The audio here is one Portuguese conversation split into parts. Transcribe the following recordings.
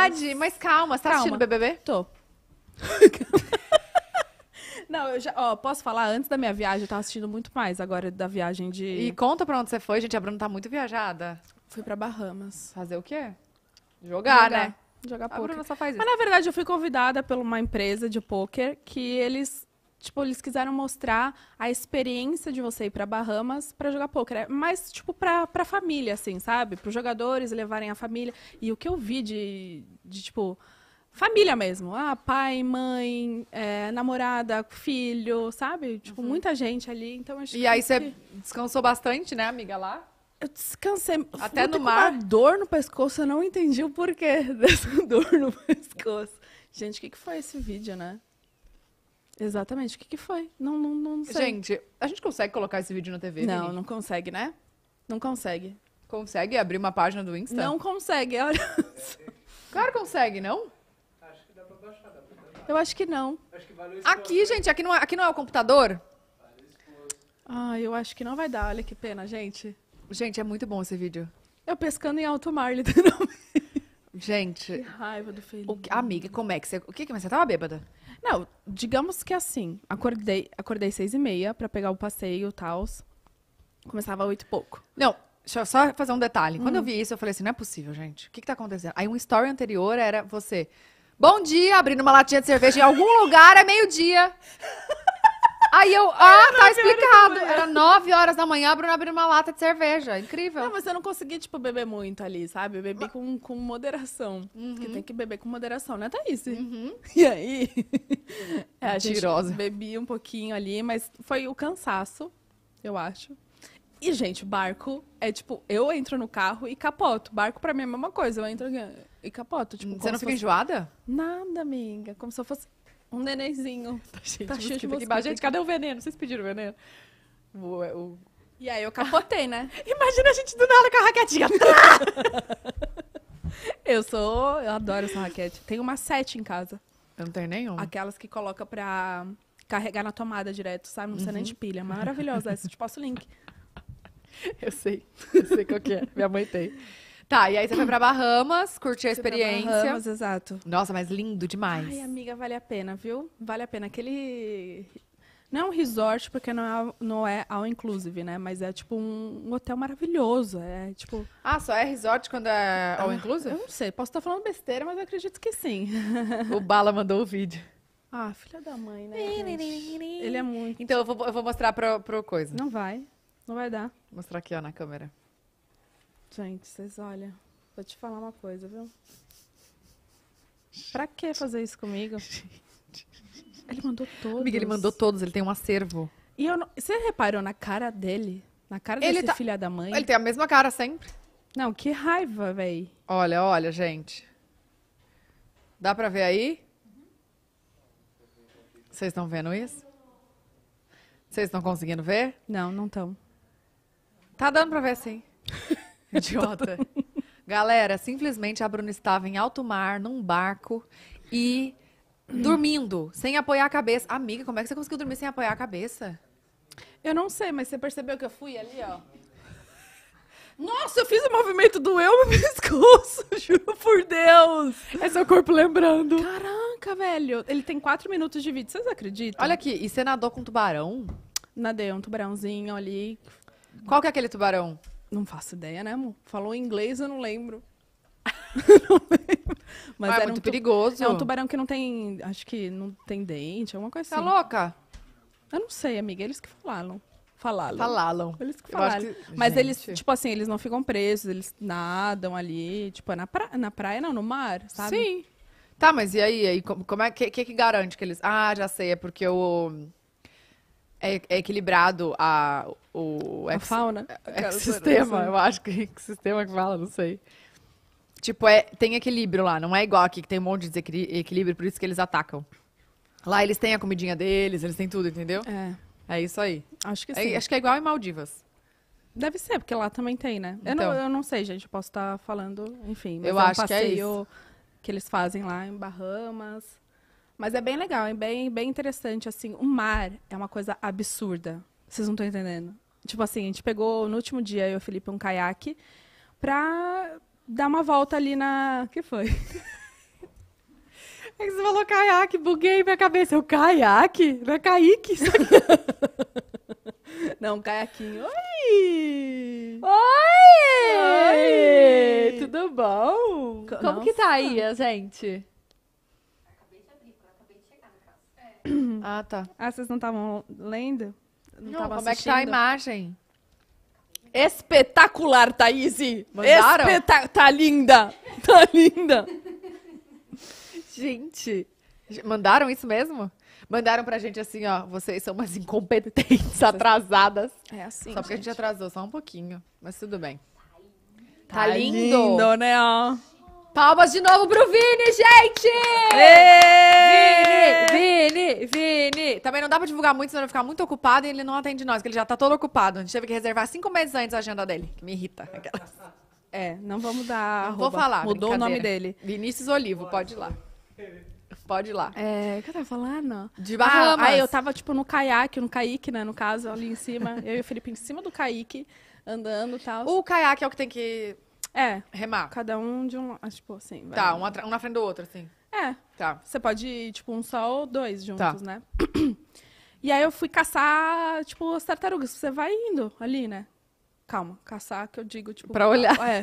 verdade, mas calma, você tá calma. assistindo BBB? Tô. Não, eu já, ó, posso falar, antes da minha viagem, eu tava assistindo muito mais agora da viagem de. E conta pra onde você foi, gente. A Bruna tá muito viajada. Fui pra Bahamas. Fazer o quê? Jogar, Jogar. né? né? Jogar poker. A Bruna só faz isso. Mas na verdade eu fui convidada por uma empresa de poker que eles Tipo, eles quiseram mostrar a experiência de você ir para Bahamas para jogar poker. É Mas, tipo, para família, assim, sabe? Para os jogadores levarem a família. E o que eu vi de, de tipo, família mesmo. Ah, pai, mãe, é, namorada, filho, sabe? Tipo, uhum. muita gente ali. Então, acho e é aí você que... descansou bastante, né, amiga, lá? Eu descansei. Até no mar. Uma dor no pescoço, eu não entendi o porquê dessa dor no pescoço. Gente, o que, que foi esse vídeo, né? Exatamente. O que, que foi? Não, não, não sei. Gente, a gente consegue colocar esse vídeo na TV? Não, Vini? não consegue, né? Não consegue. Consegue abrir uma página do Insta? Não consegue, olha. Claro consegue, não? Acho que dá pra baixar, dá pra baixar. Eu acho que não. Acho que valeu aqui, gente, aqui não, é, aqui não é o computador? Ah, eu acho que não vai dar. Olha que pena, gente. Gente, é muito bom esse vídeo. Eu pescando em alto mar, literalmente. Gente. Que raiva do Felipe. O que- amiga, como é que você. O que, que mas você tava bêbada? Não, digamos que assim, acordei, acordei seis e meia para pegar o passeio e tal. Começava oito e pouco. Não, deixa eu só fazer um detalhe. Quando eu hum. vi isso, eu falei assim, não é possível, gente. O que, que tá acontecendo? Aí um story anterior era você. Bom dia, abrindo uma latinha de cerveja em algum lugar, é meio-dia. Aí eu, ah, tá explicado. Era nove horas da manhã, a Bruna abriu uma lata de cerveja. Incrível. Não, mas eu não consegui, tipo, beber muito ali, sabe? Eu bebi com, com moderação. Uhum. Porque tem que beber com moderação, né, Thaís? Uhum. E aí? é, a gente bebi um pouquinho ali, mas foi o cansaço, eu acho. E, gente, barco é tipo, eu entro no carro e capoto. Barco pra mim é a mesma coisa. Eu entro e capoto. Tipo, Você não fica fosse... enjoada? Nada, amiga. Como se eu fosse um nenenzinho. Tá cheio tá de mosquito, mosquito aqui Gente, cadê o veneno? Vocês pediram veneno? O, é, o... E aí eu capotei, né? Imagina a gente do nada com a raquetinha. eu sou... Eu adoro essa raquete. Tem uma sete em casa. Eu não tenho nenhuma. Aquelas que coloca pra carregar na tomada direto, sabe? Não precisa uhum. nem de uhum. pilha. Maravilhosa essa. Te passo o link. Eu sei. Eu sei qual que é. Minha mãe tem. Tá, e aí você foi pra Bahamas, curtiu a experiência. Bahamas, exato. Nossa, mas lindo demais. Ai, amiga, vale a pena, viu? Vale a pena. Aquele. Não é um resort, porque não é, não é all inclusive, né? Mas é tipo um, um hotel maravilhoso. É tipo. Ah, só é resort quando é ah, all inclusive? Eu não sei, posso estar falando besteira, mas eu acredito que sim. o Bala mandou o vídeo. Ah, filha da mãe, né? gente? Ele é muito. Então eu vou, eu vou mostrar pro, pro coisa. Não vai. Não vai dar. Vou mostrar aqui, ó, na câmera. Gente, vocês olha, vou te falar uma coisa, viu? Pra que fazer isso comigo? Ele mandou todos. Amiga, ele mandou todos, ele tem um acervo. E eu não... Você reparou na cara dele? Na cara dele tá... filha da mãe? Ele tem a mesma cara sempre. Não, que raiva, véi. Olha, olha, gente. Dá pra ver aí? Vocês estão vendo isso? Vocês estão conseguindo ver? Não, não estão. Tá dando pra ver sim. Idiota. Galera, simplesmente a Bruna estava em alto mar, num barco e dormindo, sem apoiar a cabeça. Amiga, como é que você conseguiu dormir sem apoiar a cabeça? Eu não sei, mas você percebeu que eu fui ali, ó. Nossa, eu fiz o movimento do eu no pescoço, juro por Deus. É seu corpo lembrando. Caraca, velho. Ele tem quatro minutos de vídeo, vocês acreditam? Olha aqui, e você nadou com tubarão? Nadei um tubarãozinho ali. Qual que é aquele tubarão? Não faço ideia, né, amor? Falou em inglês, eu não lembro. não lembro. Mas é muito um perigoso. É um tubarão que não tem. Acho que não tem dente, alguma coisa tá assim. Tá louca? Eu não sei, amiga. Eles que falaram. Falaram. Falaram. Eles que falaram. Que... Mas Gente. eles, tipo assim, eles não ficam presos, eles nadam ali, tipo, é na, pra... na praia, não, no mar, sabe? Sim. Tá, mas e aí? aí como é que, que, que garante que eles. Ah, já sei, é porque o. É, é equilibrado a, o ex, a é, Ex-sistema, eu acho que é sistema que fala, não sei. Tipo, é, tem equilíbrio lá, não é igual aqui que tem um monte de equilíbrio, por isso que eles atacam. Lá eles têm a comidinha deles, eles têm tudo, entendeu? É. É isso aí. Acho que é, sim. É, acho que é igual em Maldivas. Deve ser, porque lá também tem, né? Então, eu, não, então. eu não sei, gente, eu posso estar falando, enfim. eu é um acho que é isso. que eles fazem lá em Bahamas. Mas é bem legal, é bem, bem interessante, assim. O mar é uma coisa absurda. Vocês não estão entendendo. Tipo assim, a gente pegou no último dia, eu e o Felipe, um caiaque pra dar uma volta ali na. que foi? É que você falou caiaque, buguei minha cabeça. Eu, é caiaque? Não é caique? Não, caiaquinho. Oi! Oi! Oi! Tudo bom? Como Nossa. que tá aí, a gente? Acabei de abrir, acabei de chegar na casa. É. Ah, tá. Ah, vocês não estavam lendo? não, não tava como assistindo. é que tá a imagem? Espetacular, Thaís! Mandaram? Espeta tá linda! Tá linda! gente, mandaram isso mesmo? Mandaram pra gente assim, ó, vocês são umas incompetentes, atrasadas. É assim, Só porque a gente atrasou só um pouquinho, mas tudo bem. Tá, tá lindo. lindo, né? Palmas de novo pro Vini, gente! Êêê! Vini! Vini, Vini, também não dá pra divulgar muito, senão ele ficar muito ocupado e ele não atende nós, que ele já tá todo ocupado. A gente teve que reservar cinco meses antes a agenda dele, que me irrita. É, não vamos dar. Não vou falar. Mudou o nome dele. Vinícius Olivo, pode ir lá. Pode ir lá. É, o que eu tava falando? De Bahamas. Ah, aí eu tava, tipo, no caiaque, no caique, né, no caso, ali em cima. eu e o Felipe em cima do caique, andando e tal. O caiaque é o que tem que... É. Remar. Cada um de um... Ah, tipo, assim. Tá, um, um na frente do outro, assim. É. Tá. Você pode ir, tipo, um só ou dois juntos, tá. né? E aí eu fui caçar, tipo, as tartarugas. Você vai indo ali, né? Calma, caçar que eu digo, tipo. Pra olhar. É.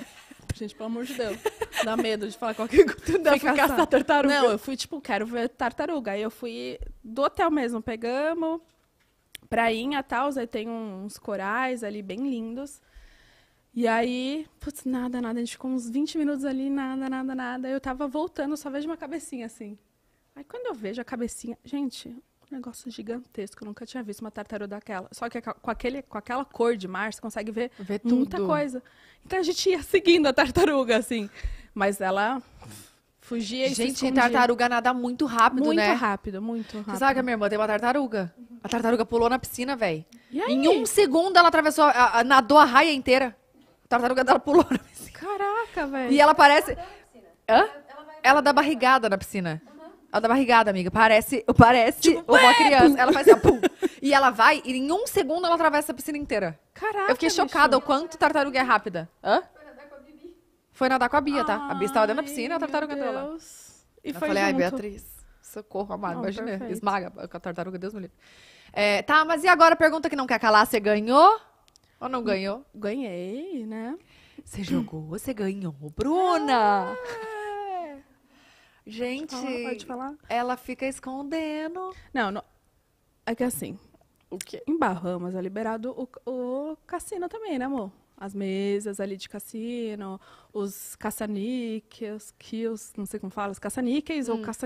Gente, pelo amor de Deus. Dá medo de falar qualquer coisa. Não, fui caçar. caçar tartaruga. Não, eu fui, tipo, quero ver tartaruga. Aí eu fui do hotel mesmo, pegamos prainha e tal. Aí tem uns corais ali bem lindos. E aí, putz, nada, nada. A gente ficou uns 20 minutos ali, nada, nada, nada. Eu tava voltando, só vejo uma cabecinha assim. Aí quando eu vejo a cabecinha. Gente, um negócio gigantesco. Eu nunca tinha visto uma tartaruga daquela. Só que com, aquele, com aquela cor de mar, você consegue ver muita coisa. Então a gente ia seguindo a tartaruga, assim. Mas ela fugia e Gente, se tartaruga nada muito rápido, muito né? Muito rápido, muito rápido. Você sabe que a minha irmã tem uma tartaruga? A tartaruga pulou na piscina, velho. Em um segundo ela atravessou, a, a, nadou a raia inteira tartaruga dela pulou na piscina. Caraca, velho. E ela parece. Tá Hã? Ela dá barrigada na piscina. Ela dá barrigada, amiga. Parece, parece tipo, uma criança. Ela faz assim, pum. E ela vai, e em um segundo ela atravessa a piscina inteira. Caraca. Eu fiquei chocada o quanto tartaruga é rápida. Hã? Foi nadar com a Bia, tá? A Bia estava dentro da piscina e a tartaruga entrou lá. E eu falei, junto. ai, Beatriz, socorro, amado. Imagina, perfeito. esmaga a tartaruga, Deus me livre. É, tá, mas e agora a pergunta que não quer calar? Você ganhou? Ou não ganhou? Ganhei, né? Você jogou, você ganhou, Bruna! É. Gente, pode falar, pode falar? ela fica escondendo. Não, não, é que assim, o quê? em Bahamas é liberado o, o cassino também, né, amor? As mesas ali de cassino, os caça kills não sei como fala, os caça hum. ou caça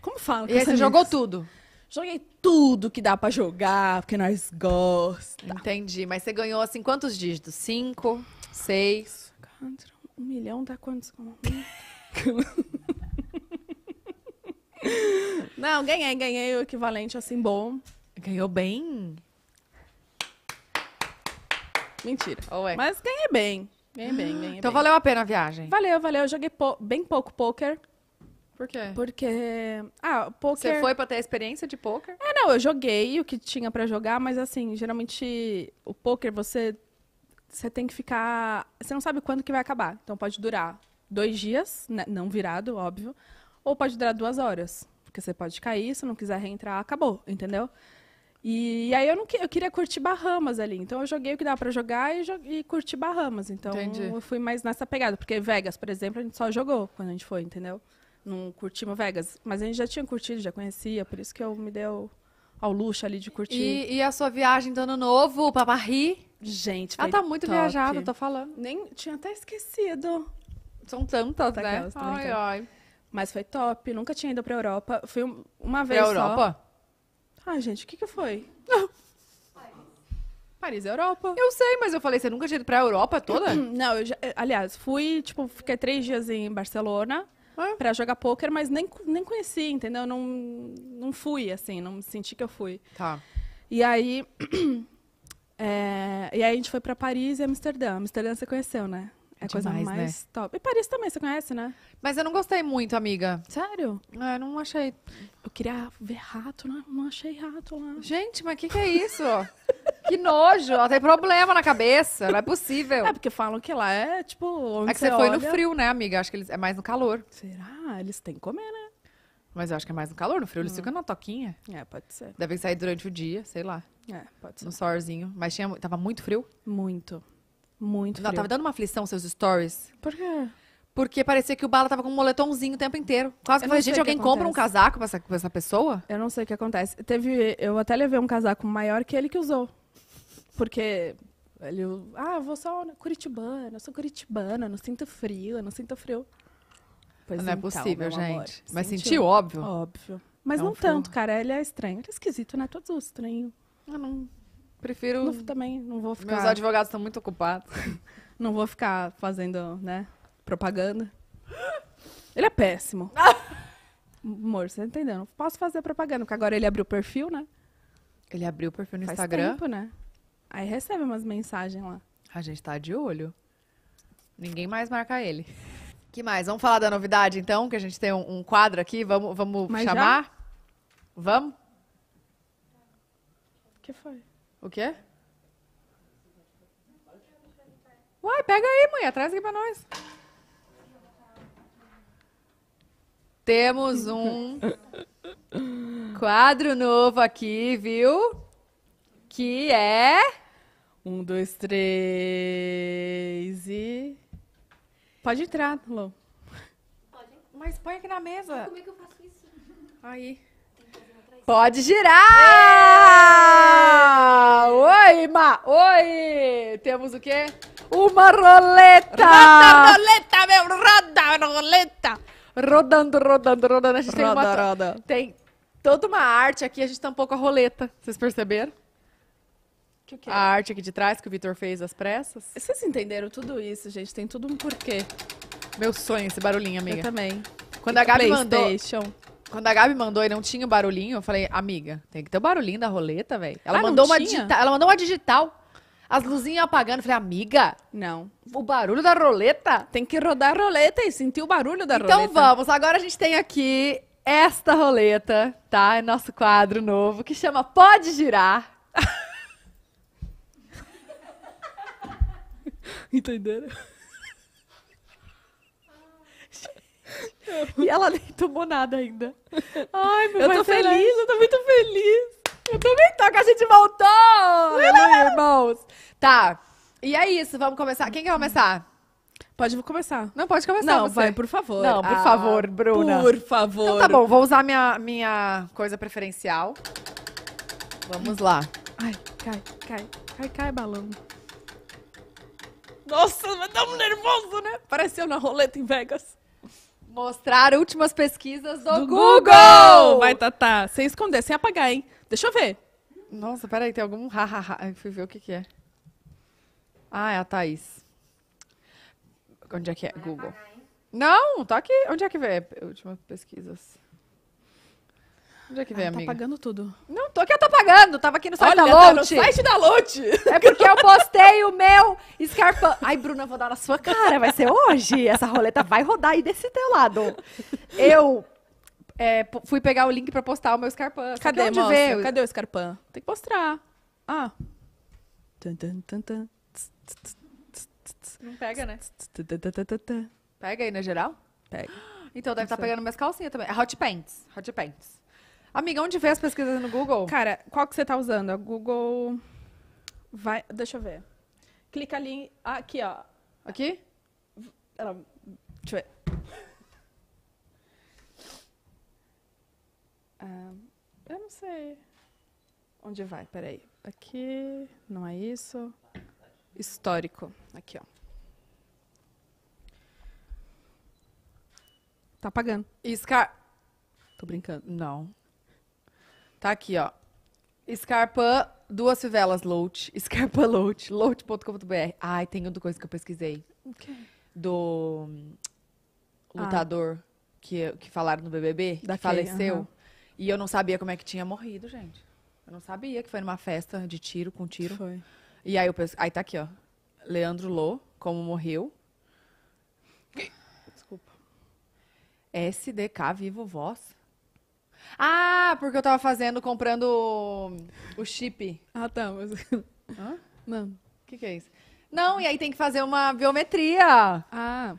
Como fala? E aí você jogou tudo? Joguei tudo que dá para jogar, porque nós gosta. Entendi. Mas você ganhou, assim, quantos dígitos? Cinco? Seis? Quatro? Um milhão dá tá quantos? Não, ganhei. Ganhei o equivalente, assim, bom. Ganhou bem? Mentira. Oh, é. Mas ganhei bem. Ganhei bem, ganhei Então bem. valeu a pena a viagem? Valeu, valeu. Eu joguei bem pouco poker. Por quê? Porque. Ah, poker. Você foi pra ter a experiência de poker? É, não, eu joguei o que tinha para jogar, mas assim, geralmente o poker você. Você tem que ficar. Você não sabe quando que vai acabar. Então pode durar dois dias, né? não virado, óbvio. Ou pode durar duas horas. Porque você pode cair, se não quiser reentrar, acabou, entendeu? E, e aí eu não eu queria curtir Bahamas ali. Então eu joguei o que dava para jogar e, e curti Bahamas. Então Entendi. eu fui mais nessa pegada. Porque Vegas, por exemplo, a gente só jogou quando a gente foi, entendeu? não curtimos Vegas, mas a gente já tinha curtido, já conhecia, por isso que eu me deu ao luxo ali de curtir. E, e a sua viagem do ano novo para Paris? Gente, Ela tá muito top. viajada, tô falando. Nem tinha até esquecido. São tantas, tá né? Tá ai, então. ai. Mas foi top, nunca tinha ido pra Europa. Fui uma vez pra Europa? Ah, Ai, gente, o que que foi? Paris é Europa. Eu sei, mas eu falei, você nunca tinha ido pra Europa toda? Não, eu já, eh, aliás, fui, tipo, fiquei três dias em Barcelona para jogar poker, mas nem, nem conheci, entendeu? Não, não fui, assim, não senti que eu fui. Tá. E aí. É, e aí a gente foi para Paris e Amsterdã. Amsterdã você conheceu, né? É a coisa né? mais né? top. E Paris também, você conhece, né? Mas eu não gostei muito, amiga. Sério? É, eu não achei. Eu queria ver rato, né? Não achei rato lá. Gente, mas o que, que é isso? que nojo. Ela tem problema na cabeça. Não é possível. É porque falam que lá é tipo. Onde é que você, você foi olha... no frio, né, amiga? Acho que eles... é mais no calor. Será? Eles têm que comer, né? Mas eu acho que é mais no calor, no frio eles hum. ficam na toquinha. É, pode ser. Devem sair durante o dia, sei lá. É, pode ser. No solzinho. Mas tinha, tava muito frio? Muito. Muito Não, tava dando uma aflição seus stories. Por quê? Porque parecia que o Bala tava com um moletomzinho o tempo inteiro. Quase que falei, gente, alguém compra um casaco pra essa, pra essa pessoa? Eu não sei o que acontece. Teve, eu até levei um casaco maior que ele que usou. Porque ele, ah, vou só na Curitibana, eu sou curitibana, não sinto frio, eu não sinto frio. Pois não é então, é possível, gente. Amor, Mas sentiu, sentiu, óbvio? Óbvio. Mas é não tanto, cara, ele é estranho. Ele é esquisito, né? Todos os estranhos. Eu não... Prefiro. Não, também, não vou ficar. Meus advogados estão muito ocupados. não vou ficar fazendo, né? Propaganda. Ele é péssimo. Ah! Amor, você tá entendeu? Não posso fazer propaganda, porque agora ele abriu o perfil, né? Ele abriu o perfil no Faz Instagram. Tempo, né? Aí recebe umas mensagens lá. A gente tá de olho. Ninguém mais marca ele. que mais? Vamos falar da novidade, então, que a gente tem um, um quadro aqui. Vamos, vamos chamar? Já? Vamos? O que foi? O quê? Uai, pega aí, mãe, traz aqui pra nós. Temos um quadro novo aqui, viu? Que é. Um, dois, três e. Pode entrar, Lô. Pode? Mas põe aqui na mesa. Como é que eu faço isso? Aí. Pode girar! É! Oi, Ma! Oi! Temos o quê? Uma roleta! Roda, roleta, meu! Roda, roleta! Rodando, rodando, rodando. A gente roda, tem uma... Roda. Tem toda uma arte aqui, a gente tampou com a roleta. Vocês perceberam? Que que é? A arte aqui de trás que o Vitor fez às pressas. Vocês entenderam tudo isso, gente? Tem tudo um porquê. Meu sonho, esse barulhinho, amiga. Eu também. Quando e a Gabi mandou... Quando a Gabi mandou e não tinha o barulhinho, eu falei, amiga, tem que ter o barulhinho da roleta, velho. Ela, ah, mandou uma digital, ela mandou uma digital. As luzinhas apagando. Eu falei, amiga. Não. O barulho da roleta? Tem que rodar a roleta e sentir o barulho da então, roleta. Então vamos, agora a gente tem aqui esta roleta, tá? É nosso quadro novo que chama Pode Girar. Entenderam? E ela nem tomou nada ainda. Ai, meu Eu tô feliz, eu tô muito feliz. Eu também tô, que a gente voltou! Meu irmãos! Tá, e é isso, vamos começar. Quem quer começar? Pode começar. Não, pode começar. Não, você. vai, por favor. Não, por ah, favor, Bruna. Por favor. Então tá bom, vou usar minha, minha coisa preferencial. Vamos lá. Ai, cai, cai. Cai, cai, balão. Nossa, mas tá nervoso, né? Pareceu na roleta em Vegas. Mostrar últimas pesquisas do, do Google. Google. Vai, Tatá. Tá. Sem esconder, sem apagar, hein? Deixa eu ver. Nossa, peraí, tem algum hahaha. Eu fui ver o que, que é. Ah, é a Thaís. Onde é que é? Vai Google. Apagar, Não, tá aqui. Onde é que vê? Últimas pesquisas. Onde é que ah, vem, tá amiga? Tá pagando tudo. Não tô que eu tô pagando. Tava aqui no site Olha, da Lout. No site da Lout. É porque eu postei o meu escarpão. Ai, Bruna, vou dar na sua cara. Vai ser hoje. Essa roleta vai rodar aí desse teu lado. Eu é, fui pegar o link pra postar o meu escarpão. Cadê, onde meu? Cadê o escarpão? Tem que mostrar. Ah. Não pega, né? Pega aí, na né, geral? Pega. Então deve estar tá pegando minhas calcinhas também. É Hot pants. Hot pants. Amiga, onde vê as pesquisas no Google? Cara, qual que você tá usando? A Google. Vai. Deixa eu ver. Clica ali. Aqui, ó. Aqui? Ela... Deixa eu ver. Ah, eu não sei. Onde vai? Peraí. Aqui. Não é isso. Histórico. Aqui, ó. Tá pagando. Isca. Tô brincando. Não. Tá aqui, ó. Scarpan, duas fivelas, Loat. Scarpan Loat, loat.com.br. Ai, tem outra coisa que eu pesquisei. O Do hum, lutador ah. que, que falaram no BBB, da que faleceu. Uhum. E eu não sabia como é que tinha morrido, gente. Eu não sabia que foi numa festa de tiro, com tiro. Foi. E aí eu penso, aí tá aqui, ó. Leandro Lô, como morreu. Desculpa. SDK Vivo Voz. Ah, porque eu tava fazendo, comprando o, chip. Ah, tá. Mas... Hã? Não. O que, que é isso? Não, e aí tem que fazer uma biometria. Ah. ah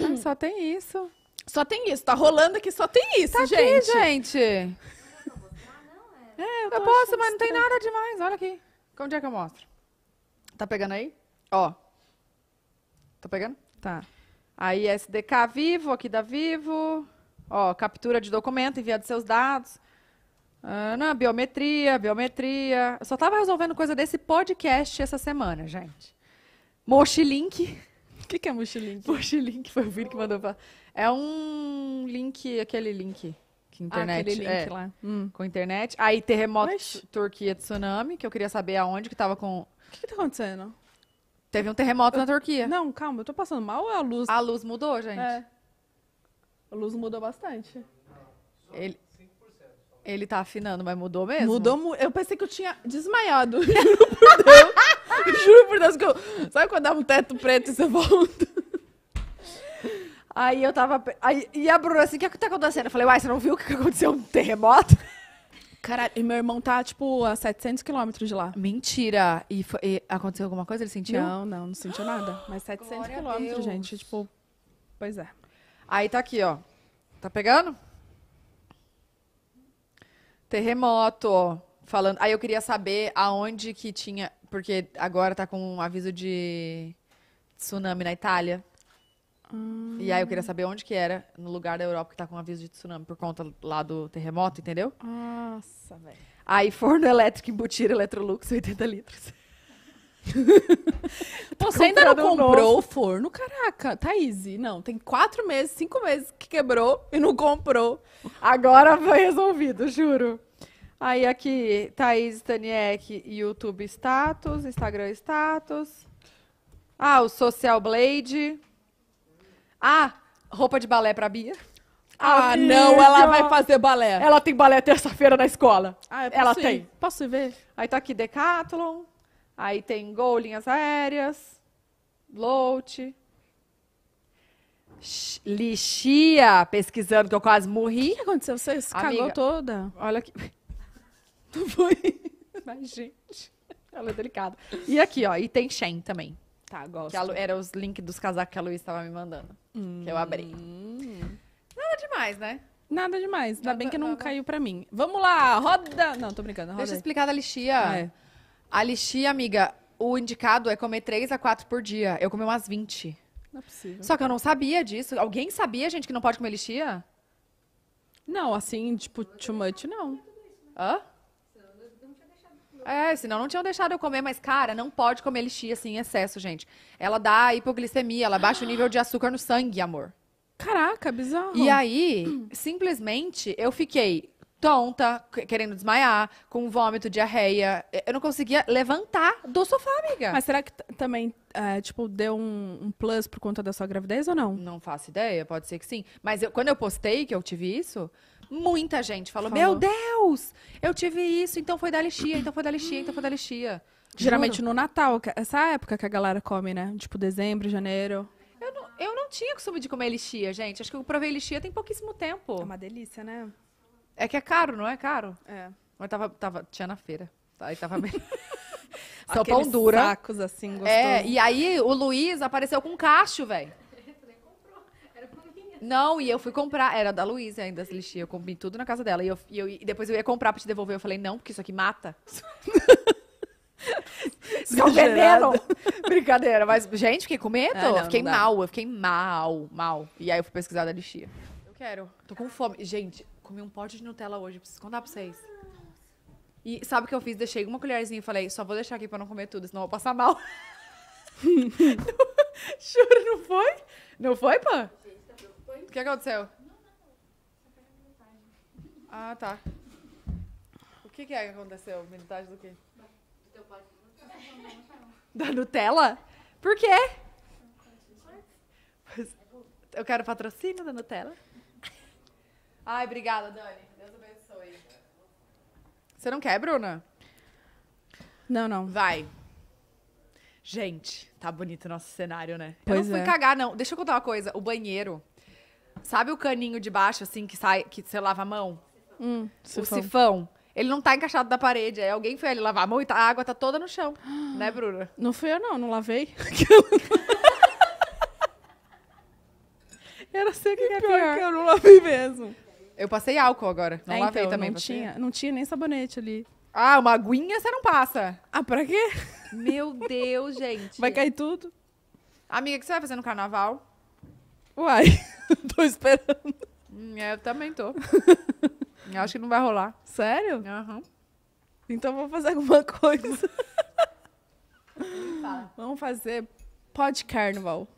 hum. só tem isso. Só tem isso. Tá rolando aqui, só tem isso, tá gente. Aqui, gente. Ah, é, eu, eu posso, mas não tem nada demais. Olha aqui. Onde é que eu mostro? Tá pegando aí? Ó. Tá pegando? Tá. Aí SDK Vivo, aqui da Vivo. Ó, captura de documento, enviado seus dados. não, biometria, biometria. Eu só tava resolvendo coisa desse podcast essa semana, gente. Mochilink. O que, que é mochilink? Mochilink foi o Vini que mandou falar. É um link, aquele link que ah, internet. Ah, aquele link é, lá. Hum. Com internet. Aí terremoto Mas... Turquia tsunami, que eu queria saber aonde que tava com. O que, que tá acontecendo? Teve um terremoto eu... na Turquia. Não, calma, eu tô passando mal ou é a luz? A luz mudou, gente. É. A luz mudou bastante. Ele... Ele tá afinando, mas mudou mesmo? Mudou muito. Eu pensei que eu tinha desmaiado. Juro por Deus. Juro por Deus que eu. Sabe quando dá um teto preto e você volta? Aí eu tava. Aí, e a Bruna assim, o que, é que tá acontecendo? Eu falei, uai, você não viu o que aconteceu? Um terremoto? Caralho, e meu irmão tá, tipo, a 700 quilômetros de lá. Mentira! E, foi... e, aconteceu alguma coisa? Ele sentiu? Não, não, não sentiu nada. Mas 700 quilômetros, gente. Tipo, pois é. Aí tá aqui, ó. Tá pegando? Terremoto, falando. Aí eu queria saber aonde que tinha, porque agora tá com um aviso de tsunami na Itália. Hum. E aí eu queria saber onde que era, no lugar da Europa que tá com um aviso de tsunami por conta lá do terremoto, entendeu? Nossa, velho. Aí forno elétrico embutido Electrolux, 80 litros. Você ainda não comprou o forno? Caraca, Thaís, não, tem quatro meses, cinco meses que quebrou e não comprou. Agora foi resolvido, juro. Aí aqui, Thaís Taniek, YouTube status, Instagram status. Ah, o Social Blade. Ah, roupa de balé pra Bia. Ah, não, ela vai fazer balé. Ela tem balé terça-feira na escola. Ah, ela ir. tem. Posso ver? Aí tá aqui Decathlon. Aí tem Gol, linhas aéreas, Load. Lixia, pesquisando, que eu quase morri. O que aconteceu? Você se Amiga, cagou toda. Olha aqui. Não foi? Mas, gente, ela é delicada. E aqui, ó, e tem Shen também. Tá, gosto. Que era os links dos casacos que a Luiz estava me mandando. Hum. Que eu abri. Hum. Nada demais, né? Nada demais. Ainda bem que não nada. caiu pra mim. Vamos lá, roda! Não, tô brincando, roda Deixa eu explicar da lixia. É. Alixi, amiga, o indicado é comer 3 a 4 por dia. Eu comi umas 20. Não é possível. Só que eu não sabia disso. Alguém sabia, gente, que não pode comer lixia? Não, assim, tipo, too much, não. Hã? É, senão não tinham deixado eu comer, mas, cara, não pode comer lixia assim em excesso, gente. Ela dá hipoglicemia, ela baixa o nível de açúcar no sangue, amor. Caraca, bizarro. E aí, simplesmente, eu fiquei tonta, querendo desmaiar, com vômito, diarreia. É, eu não conseguia levantar do sofá, amiga. Mas será que também, é, tipo, deu um, um, plus por conta da sua gravidez ou não? Não faço ideia, pode ser que sim. Mas eu, quando eu postei que eu tive isso, muita gente falou, falou. meu Deus, eu tive isso, então foi da lixia, então foi da lixia, então foi da lixia. Geralmente Juro. no Natal, é essa época que a galera come, né? Tipo, dezembro, janeiro. Eu não, eu não tinha costume de comer lixia, gente. Acho que eu provei lixia tem pouquíssimo tempo. É uma delícia, né? É que é caro, não é caro? É. Mas tava, tava, tinha na feira. Aí tava bem. Só Aqueles pão dura. sacos assim, é, gostoso. É, e aí o Luiz apareceu com um cacho, velho. Não, e eu fui comprar, era da Luísa ainda as lixinhas, eu comprei tudo na casa dela. E, eu, e, eu, e depois eu ia comprar pra te devolver, eu falei, não, porque isso aqui mata. Isso é veneno! Brincadeira, mas, gente, fiquei com medo. Ah, não, eu fiquei mal, eu fiquei mal, mal. E aí eu fui pesquisar da lixia. Eu quero. Tô com fome. Gente, comi um pote de Nutella hoje, preciso contar pra vocês. E sabe o que eu fiz? Deixei uma colherzinha e falei, só vou deixar aqui pra não comer tudo, senão eu vou passar mal. não, juro, não foi? Não foi, pã? O que aconteceu? Ah, tá. O que, que é que aconteceu? Minutagem do quê? Da Nutella? Por quê? Eu quero patrocínio da Nutella. Ai, obrigada, Dani. Deus abençoe. Você não quer, Bruna? Não, não. Vai. Gente, tá bonito o nosso cenário, né? Pois eu não fui é. cagar, não. Deixa eu contar uma coisa. O banheiro. Sabe o caninho de baixo, assim, que sai, que você lava a mão? Hum, O sifão. Ele não tá encaixado na parede. Aí alguém foi ali lavar a mão e tá, a água tá toda no chão. né, Bruna? Não fui eu, não. Não lavei. eu não sei o que, que é pior. pior. que eu não lavei mesmo. Eu passei álcool agora. Não é, lavei então, também. Não tinha, não tinha nem sabonete ali. Ah, uma aguinha você não passa. Ah, pra quê? Meu Deus, gente. Vai cair tudo. Amiga, o que você vai fazer no carnaval? Uai, tô esperando. Hum, é, eu também tô. Eu acho que não vai rolar. Sério? Aham. Uhum. Então vou fazer alguma coisa. Tá. Vamos fazer pod carnaval.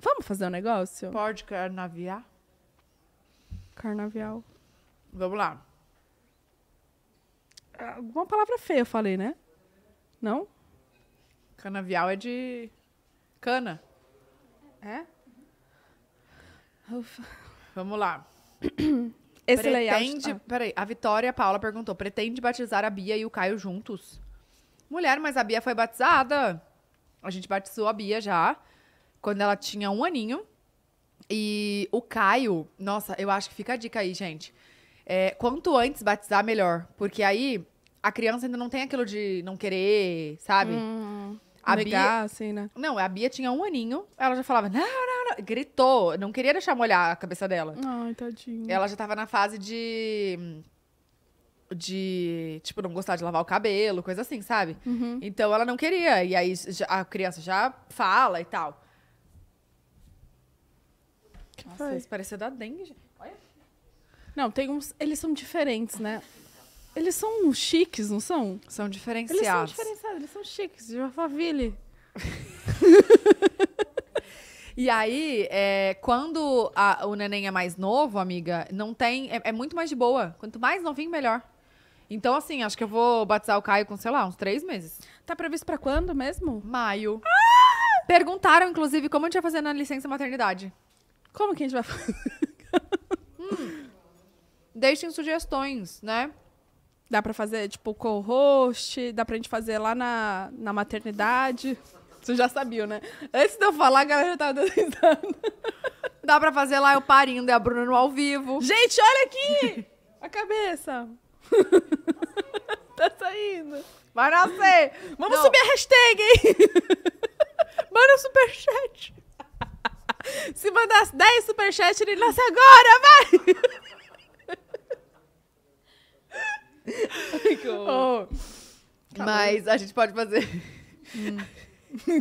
Vamos fazer um negócio? Pode carnaviar? Carnaval. Vamos lá. Alguma palavra feia eu falei, né? Não? Canavial é de cana. É? Ufa. Vamos lá. Esse pretende, layout... Tá. Ah. Peraí, a Vitória Paula perguntou, pretende batizar a Bia e o Caio juntos? Mulher, mas a Bia foi batizada. A gente batizou a Bia já, quando ela tinha um aninho. E o Caio, nossa, eu acho que fica a dica aí, gente. É, quanto antes batizar, melhor. Porque aí a criança ainda não tem aquilo de não querer, sabe? Hum, a Bia... assim, né? Não, a Bia tinha um aninho, ela já falava, não, não, não. Gritou, não queria deixar molhar a cabeça dela. Ai, tadinho. Ela já tava na fase de de, tipo, não gostar de lavar o cabelo, coisa assim, sabe? Uhum. Então ela não queria. E aí a criança já fala e tal. Que Nossa, foi? esse da dengue. Olha. Não, tem uns. Eles são diferentes, né? Eles são chiques, não são? São diferenciados. Eles são diferenciados, eles são chiques, de faville. E aí, é, quando a, o neném é mais novo, amiga, não tem. É, é, muito mais de boa. Quanto mais novinho, melhor. Então, assim, acho que eu vou batizar o Caio com, sei lá, uns três meses. Tá previsto para quando mesmo? Maio. Ah! Perguntaram, inclusive, como a gente vai fazer na licença maternidade. Como que a gente vai fazer? hum, deixem sugestões, né? Dá pra fazer, tipo, co-host, dá pra gente fazer lá na, na maternidade. Você já sabia, né? Antes de eu falar, a galera já tava dando Dá pra fazer lá eu parindo e a Bruna no ao vivo. Gente, olha aqui! A cabeça. tá saindo. Vai nascer. Vamos Não. subir a hashtag, hein? Manda um superchat. Se mandasse 10 superchats, ele nasce agora, vai! oh. Mas a gente pode fazer. Hum.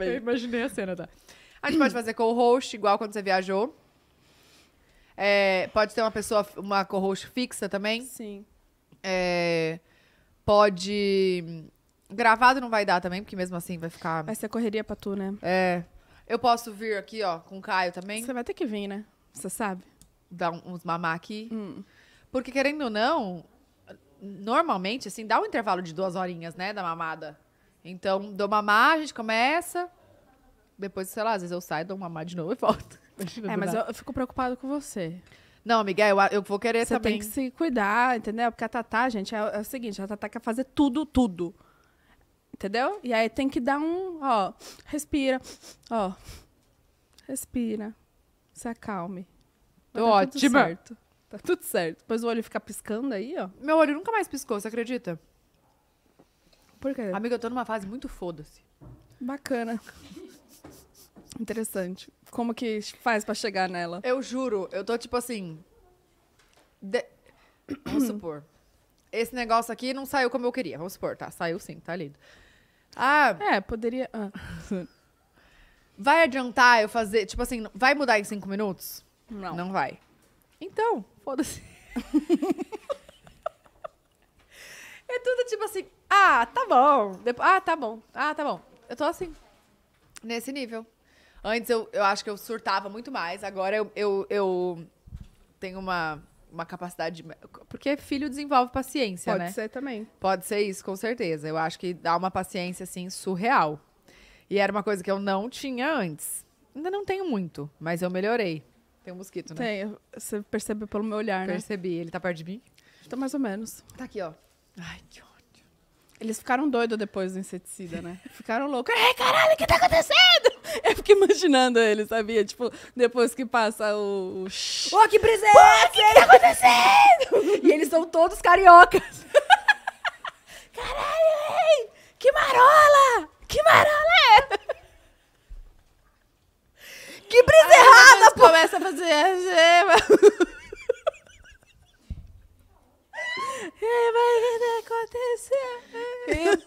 Eu imaginei a cena, tá? A gente pode fazer co-host, igual quando você viajou. É, pode ter uma pessoa, uma co-host fixa também. Sim. É, pode. Hum, gravado não vai dar também, porque mesmo assim vai ficar. Vai ser correria pra tu, né? É. Eu posso vir aqui, ó, com o Caio também? Você vai ter que vir, né? Você sabe. Dar uns mamá aqui. Hum. Porque, querendo ou não, normalmente, assim, dá um intervalo de duas horinhas, né, da mamada. Então, dou mamar, a gente começa. Depois, sei lá, às vezes eu saio, dou mamar de novo e volto. É, mas eu, eu fico preocupado com você. Não, Miguel, eu, eu vou querer Você também. Você tem que se cuidar, entendeu? Porque a Tatá, gente, é, é, o seguinte, a Tatá quer fazer tudo, tudo entendeu? E aí tem que dar um, ó, respira, ó, respira, se acalme. Mas Ótimo. Tá tudo certo. Tá tudo certo. Depois o olho fica piscando aí, ó. Meu olho nunca mais piscou, você acredita? Por quê? Amiga, eu tô numa fase muito foda-se. Bacana. Interessante. Como que faz para chegar nela? Eu juro, eu tô tipo assim. De... Vamos supor. Esse negócio aqui não saiu como eu queria. Vamos supor, tá? Saiu sim, tá lindo. Ah. É, poderia. Ah. Vai adiantar eu fazer. Tipo assim, vai mudar em cinco minutos? Não. Não vai. Então, foda-se. é tudo tipo assim. Ah, tá bom. Depois, ah, tá bom. Ah, tá bom. Eu tô assim. Nesse nível. Antes eu, eu acho que eu surtava muito mais. Agora eu, eu, eu tenho uma uma capacidade. De... Porque filho desenvolve paciência, Pode né? Pode ser também. Pode ser isso, com certeza. Eu acho que dá uma paciência, assim, surreal. E era uma coisa que eu não tinha antes. Ainda não tenho muito, mas eu melhorei. Tem um mosquito, né? Tem. Você percebeu pelo meu olhar, Percebi. né? Percebi. Ele tá perto de mim? Tá mais ou menos. Tá aqui, ó. Ai, que eles ficaram doidos depois do inseticida, né? Ficaram loucos. Ei, caralho, o que tá acontecendo? Eu fiquei imaginando ele, sabia? Tipo, depois que passa o. Ô, oh, que brisa é O que, tá acontecendo? e eles são todos cariocas. caralho, ei! Que marola! Que marola é? Que brisa Aí, errada, pô! Começa a fazer ah, a Ei, vai acontecer.